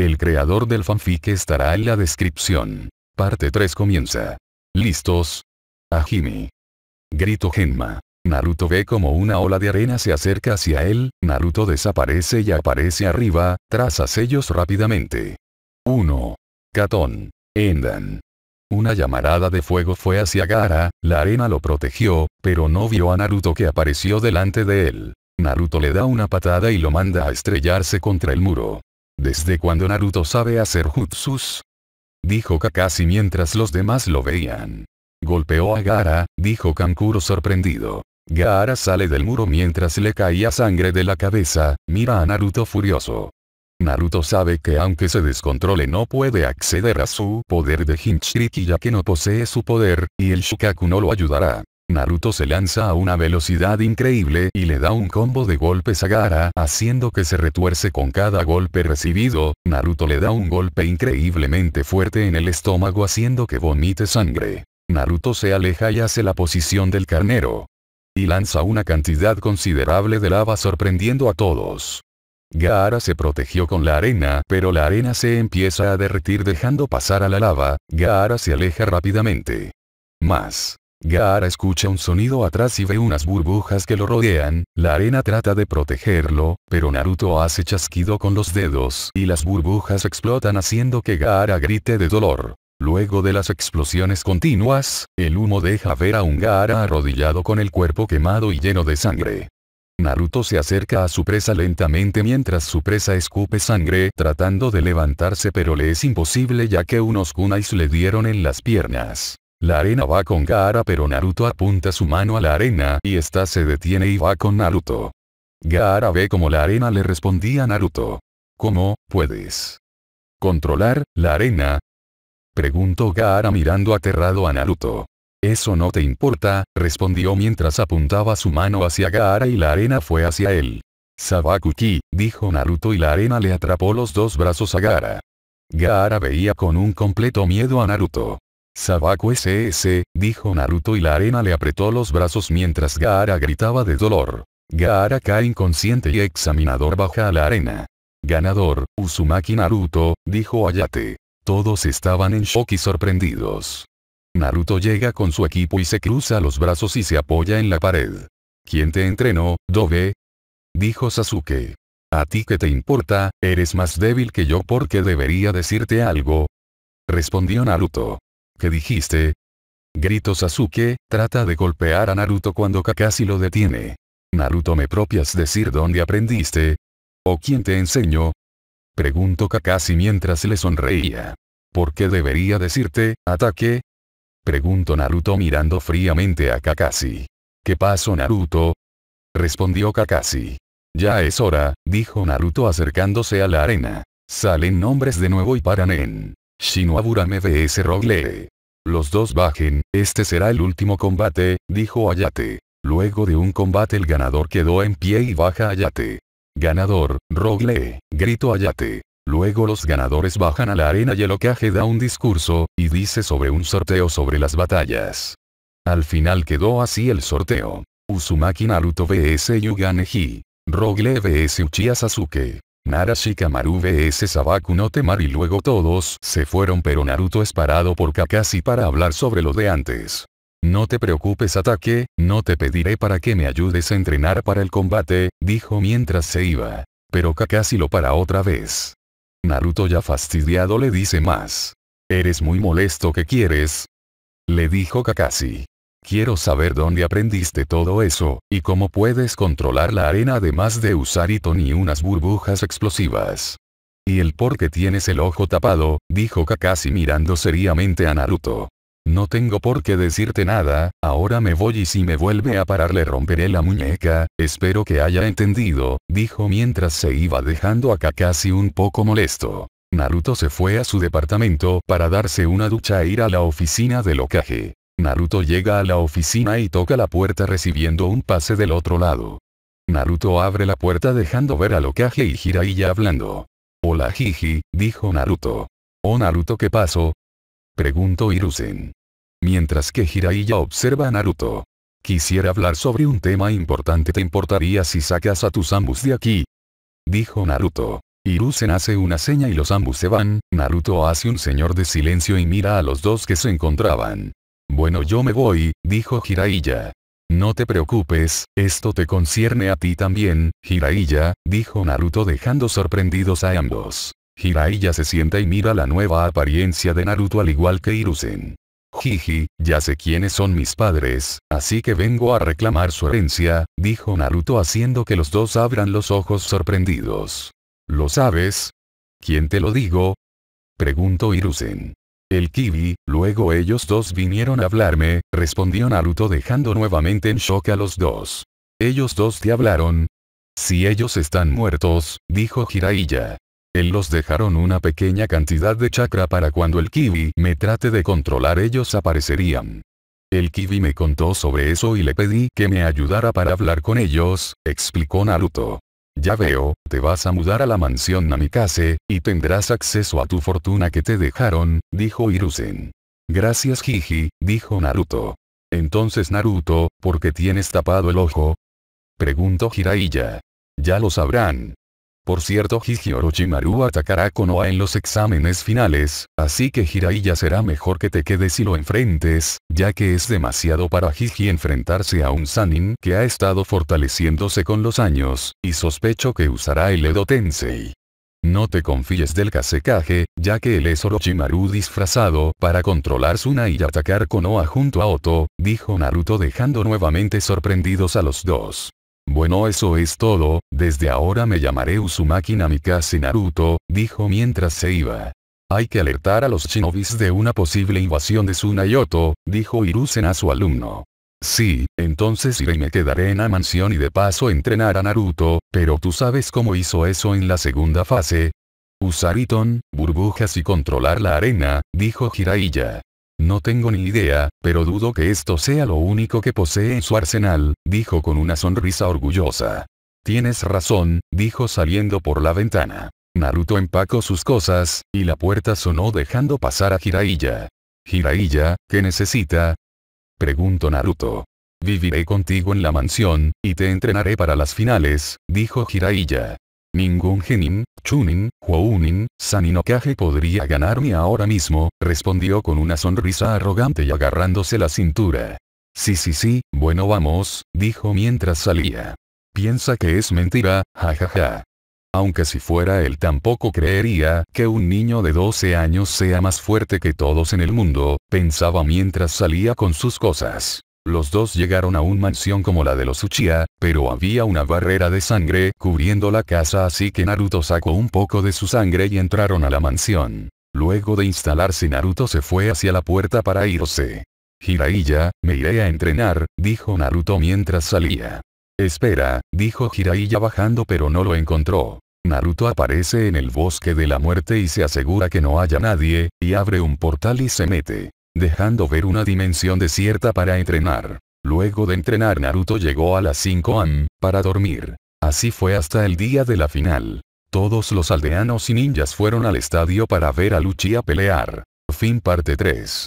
El creador del fanfic estará en la descripción. Parte 3 comienza. ¿Listos? Ajimi. Grito Genma. Naruto ve como una ola de arena se acerca hacia él, Naruto desaparece y aparece arriba, traza sellos rápidamente. 1. Katon. Endan. Una llamarada de fuego fue hacia Gara, la arena lo protegió, pero no vio a Naruto que apareció delante de él. Naruto le da una patada y lo manda a estrellarse contra el muro. ¿Desde cuando Naruto sabe hacer jutsus? Dijo Kakashi mientras los demás lo veían. Golpeó a Gaara, dijo Kankuro sorprendido. Gaara sale del muro mientras le caía sangre de la cabeza, mira a Naruto furioso. Naruto sabe que aunque se descontrole no puede acceder a su poder de Hinchriki ya que no posee su poder, y el Shukaku no lo ayudará. Naruto se lanza a una velocidad increíble y le da un combo de golpes a Gara haciendo que se retuerce con cada golpe recibido, Naruto le da un golpe increíblemente fuerte en el estómago haciendo que vomite sangre. Naruto se aleja y hace la posición del carnero. Y lanza una cantidad considerable de lava sorprendiendo a todos. Gaara se protegió con la arena, pero la arena se empieza a derretir dejando pasar a la lava, Gaara se aleja rápidamente. Más. Gaara escucha un sonido atrás y ve unas burbujas que lo rodean, la arena trata de protegerlo, pero Naruto hace chasquido con los dedos y las burbujas explotan haciendo que Gaara grite de dolor. Luego de las explosiones continuas, el humo deja ver a un Gaara arrodillado con el cuerpo quemado y lleno de sangre. Naruto se acerca a su presa lentamente mientras su presa escupe sangre tratando de levantarse pero le es imposible ya que unos kunais le dieron en las piernas. La arena va con Gaara pero Naruto apunta su mano a la arena y esta se detiene y va con Naruto. Gaara ve como la arena le respondía a Naruto. ¿Cómo, puedes? ¿Controlar, la arena? Preguntó Gaara mirando aterrado a Naruto. Eso no te importa, respondió mientras apuntaba su mano hacia Gaara y la arena fue hacia él. Sabakuki, dijo Naruto y la arena le atrapó los dos brazos a Gaara. Gaara veía con un completo miedo a Naruto. Sabaku SS, dijo Naruto y la arena le apretó los brazos mientras Gaara gritaba de dolor. Gaara cae inconsciente y examinador baja a la arena. Ganador, Uzumaki Naruto, dijo Ayate. Todos estaban en shock y sorprendidos. Naruto llega con su equipo y se cruza los brazos y se apoya en la pared. ¿Quién te entrenó, Dobe? Dijo Sasuke. ¿A ti qué te importa, eres más débil que yo porque debería decirte algo? Respondió Naruto que dijiste. Grito Sasuke, trata de golpear a Naruto cuando Kakashi lo detiene. Naruto me propias decir dónde aprendiste. ¿O quién te enseñó? Preguntó Kakashi mientras le sonreía. ¿Por qué debería decirte, ataque? Preguntó Naruto mirando fríamente a Kakashi. ¿Qué pasó Naruto? Respondió Kakashi. Ya es hora, dijo Naruto acercándose a la arena. Salen nombres de nuevo y paran en Shinoabura vs. Rogle. Los dos bajen, este será el último combate, dijo Ayate. Luego de un combate el ganador quedó en pie y baja Ayate. Ganador, Rogle, gritó Ayate. Luego los ganadores bajan a la arena y el ocaje da un discurso, y dice sobre un sorteo sobre las batallas. Al final quedó así el sorteo. Uzumaki Naruto vs Yuganeji. Rogle vs Uchiha Narashi Kamaru vs Sabaku no Temar y luego todos se fueron pero Naruto es parado por Kakashi para hablar sobre lo de antes. No te preocupes ataque, no te pediré para que me ayudes a entrenar para el combate, dijo mientras se iba. Pero Kakashi lo para otra vez. Naruto ya fastidiado le dice más. Eres muy molesto que quieres. Le dijo Kakashi. Quiero saber dónde aprendiste todo eso, y cómo puedes controlar la arena además de usar Iton y unas burbujas explosivas. Y el por qué tienes el ojo tapado, dijo Kakashi mirando seriamente a Naruto. No tengo por qué decirte nada, ahora me voy y si me vuelve a parar le romperé la muñeca, espero que haya entendido, dijo mientras se iba dejando a Kakashi un poco molesto. Naruto se fue a su departamento para darse una ducha e ir a la oficina del Okage. Naruto llega a la oficina y toca la puerta recibiendo un pase del otro lado. Naruto abre la puerta dejando ver a Lokage y Jiraiya hablando. Hola Jiji, dijo Naruto. Oh Naruto ¿qué pasó? Preguntó Irusen, Mientras que Jiraiya observa a Naruto. Quisiera hablar sobre un tema importante ¿te importaría si sacas a tus ambus de aquí? Dijo Naruto. Irusen hace una seña y los ambus se van, Naruto hace un señor de silencio y mira a los dos que se encontraban. Bueno yo me voy, dijo Jiraiya. No te preocupes, esto te concierne a ti también, Jiraiya, dijo Naruto dejando sorprendidos a ambos. Hiraiya se sienta y mira la nueva apariencia de Naruto al igual que Irusen. Jiji, ya sé quiénes son mis padres, así que vengo a reclamar su herencia, dijo Naruto haciendo que los dos abran los ojos sorprendidos. ¿Lo sabes? ¿Quién te lo digo? Preguntó Irusen. El Kiwi, luego ellos dos vinieron a hablarme, respondió Naruto dejando nuevamente en shock a los dos. ¿Ellos dos te hablaron? Si ellos están muertos, dijo Jiraiya. Él los dejaron una pequeña cantidad de chakra para cuando el Kiwi me trate de controlar ellos aparecerían. El Kiwi me contó sobre eso y le pedí que me ayudara para hablar con ellos, explicó Naruto. Ya veo, te vas a mudar a la mansión Namikaze, y tendrás acceso a tu fortuna que te dejaron, dijo Irusen. Gracias Jiji, dijo Naruto. Entonces Naruto, ¿por qué tienes tapado el ojo? Preguntó Jiraiya. Ya lo sabrán. Por cierto Hiji Orochimaru atacará Konoa Konoha en los exámenes finales, así que Jiraiya será mejor que te quedes y lo enfrentes, ya que es demasiado para Hiji enfrentarse a un Sanin que ha estado fortaleciéndose con los años, y sospecho que usará el Edo Tensei. No te confíes del Kasekage, ya que él es Orochimaru disfrazado para controlar Suna y atacar Konoha junto a Oto, dijo Naruto dejando nuevamente sorprendidos a los dos. Bueno eso es todo, desde ahora me llamaré Uzumaki Namikaze Naruto, dijo mientras se iba. Hay que alertar a los shinobis de una posible invasión de Sunayoto, dijo Irusen a su alumno. Sí, entonces iré y me quedaré en la mansión y de paso entrenar a Naruto, pero tú sabes cómo hizo eso en la segunda fase. Usar burbujas y controlar la arena, dijo Hiraiya. No tengo ni idea, pero dudo que esto sea lo único que posee en su arsenal, dijo con una sonrisa orgullosa. Tienes razón, dijo saliendo por la ventana. Naruto empacó sus cosas, y la puerta sonó dejando pasar a Jiraiya. Jiraiya, ¿qué necesita? Preguntó Naruto. Viviré contigo en la mansión, y te entrenaré para las finales, dijo Jiraiya. Ningún genin, chunin, huounin, saninokaje podría ganarme ahora mismo, respondió con una sonrisa arrogante y agarrándose la cintura. Sí sí sí, bueno vamos, dijo mientras salía. Piensa que es mentira, jajaja. Aunque si fuera él tampoco creería que un niño de 12 años sea más fuerte que todos en el mundo, pensaba mientras salía con sus cosas. Los dos llegaron a una mansión como la de los Uchiha, pero había una barrera de sangre cubriendo la casa así que Naruto sacó un poco de su sangre y entraron a la mansión. Luego de instalarse Naruto se fue hacia la puerta para irse. Jiraiya, me iré a entrenar, dijo Naruto mientras salía. Espera, dijo Jiraiya bajando pero no lo encontró. Naruto aparece en el bosque de la muerte y se asegura que no haya nadie, y abre un portal y se mete dejando ver una dimensión desierta para entrenar. Luego de entrenar Naruto llegó a las 5 am, para dormir. Así fue hasta el día de la final. Todos los aldeanos y ninjas fueron al estadio para ver a a pelear. Fin parte 3.